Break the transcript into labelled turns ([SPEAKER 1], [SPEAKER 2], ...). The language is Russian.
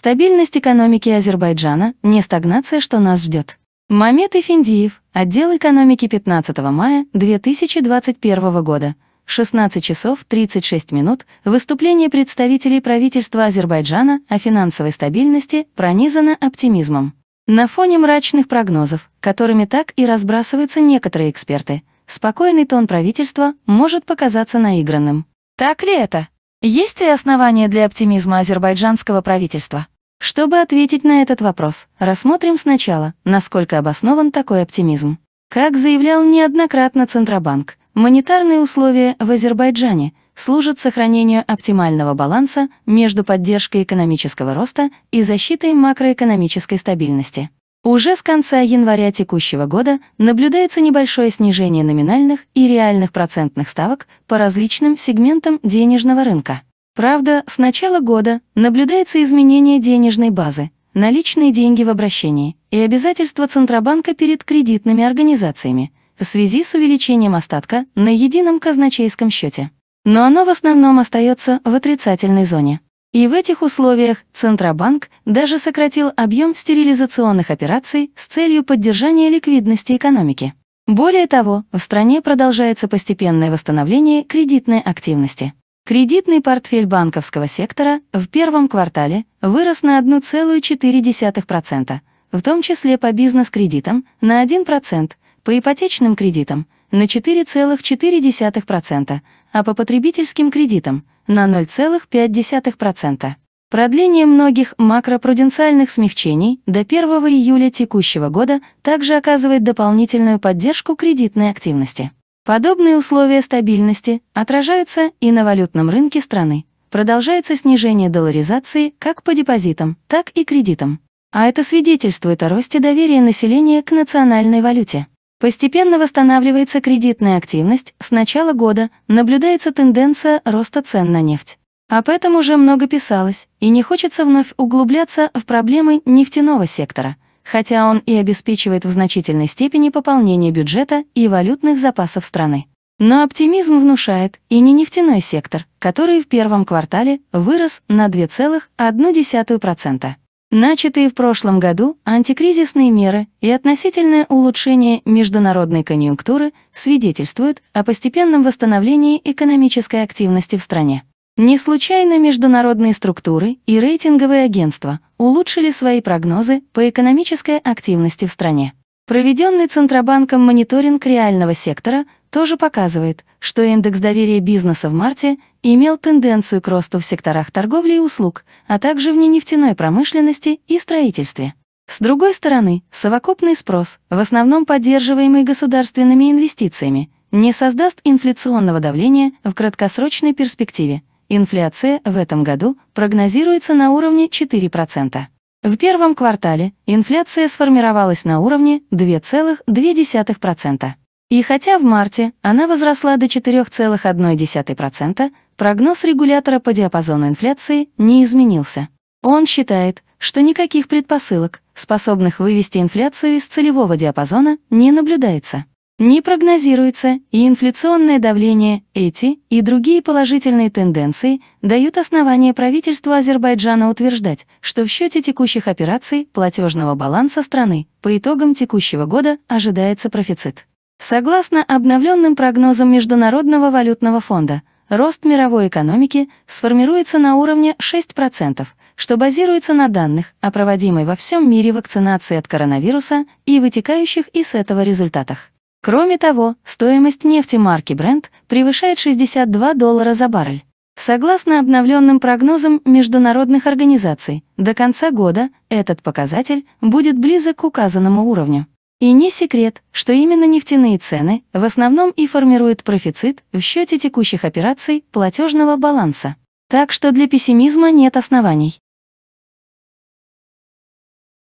[SPEAKER 1] Стабильность экономики Азербайджана – не стагнация, что нас ждет. Мамед Эфендиев, отдел экономики 15 мая 2021 года, 16 часов 36 минут, выступление представителей правительства Азербайджана о финансовой стабильности пронизано оптимизмом. На фоне мрачных прогнозов, которыми так и разбрасываются некоторые эксперты, спокойный тон правительства может показаться наигранным. Так ли это? Есть ли основания для оптимизма азербайджанского правительства? Чтобы ответить на этот вопрос, рассмотрим сначала, насколько обоснован такой оптимизм. Как заявлял неоднократно Центробанк, монетарные условия в Азербайджане служат сохранению оптимального баланса между поддержкой экономического роста и защитой макроэкономической стабильности. Уже с конца января текущего года наблюдается небольшое снижение номинальных и реальных процентных ставок по различным сегментам денежного рынка. Правда, с начала года наблюдается изменение денежной базы, наличные деньги в обращении и обязательства Центробанка перед кредитными организациями в связи с увеличением остатка на едином казначейском счете. Но оно в основном остается в отрицательной зоне. И в этих условиях Центробанк даже сократил объем стерилизационных операций с целью поддержания ликвидности экономики. Более того, в стране продолжается постепенное восстановление кредитной активности. Кредитный портфель банковского сектора в первом квартале вырос на 1,4%, в том числе по бизнес-кредитам на 1%, по ипотечным кредитам на 4,4%, а по потребительским кредитам на 0,5%. Продление многих макропруденциальных смягчений до 1 июля текущего года также оказывает дополнительную поддержку кредитной активности. Подобные условия стабильности отражаются и на валютном рынке страны. Продолжается снижение долларизации как по депозитам, так и кредитам. А это свидетельствует о росте доверия населения к национальной валюте. Постепенно восстанавливается кредитная активность, с начала года наблюдается тенденция роста цен на нефть. Об этом уже много писалось, и не хочется вновь углубляться в проблемы нефтяного сектора – хотя он и обеспечивает в значительной степени пополнение бюджета и валютных запасов страны. Но оптимизм внушает и не нефтяной сектор, который в первом квартале вырос на 2,1%. Начатые в прошлом году антикризисные меры и относительное улучшение международной конъюнктуры свидетельствуют о постепенном восстановлении экономической активности в стране. Не случайно международные структуры и рейтинговые агентства улучшили свои прогнозы по экономической активности в стране. Проведенный Центробанком мониторинг реального сектора тоже показывает, что индекс доверия бизнеса в марте имел тенденцию к росту в секторах торговли и услуг, а также в ненефтяной промышленности и строительстве. С другой стороны, совокупный спрос, в основном поддерживаемый государственными инвестициями, не создаст инфляционного давления в краткосрочной перспективе – Инфляция в этом году прогнозируется на уровне 4%. В первом квартале инфляция сформировалась на уровне 2,2%. И хотя в марте она возросла до 4,1%, прогноз регулятора по диапазону инфляции не изменился. Он считает, что никаких предпосылок, способных вывести инфляцию из целевого диапазона, не наблюдается не прогнозируется, и инфляционное давление, эти и другие положительные тенденции дают основание правительству Азербайджана утверждать, что в счете текущих операций платежного баланса страны по итогам текущего года ожидается профицит. Согласно обновленным прогнозам Международного валютного фонда, рост мировой экономики сформируется на уровне 6%, что базируется на данных о проводимой во всем мире вакцинации от коронавируса и вытекающих из этого результатах. Кроме того, стоимость нефти марки Brent превышает 62 доллара за баррель. Согласно обновленным прогнозам международных организаций, до конца года этот показатель будет близок к указанному уровню. И не секрет, что именно нефтяные цены в основном и формируют профицит в счете текущих операций платежного баланса. Так что для пессимизма нет оснований.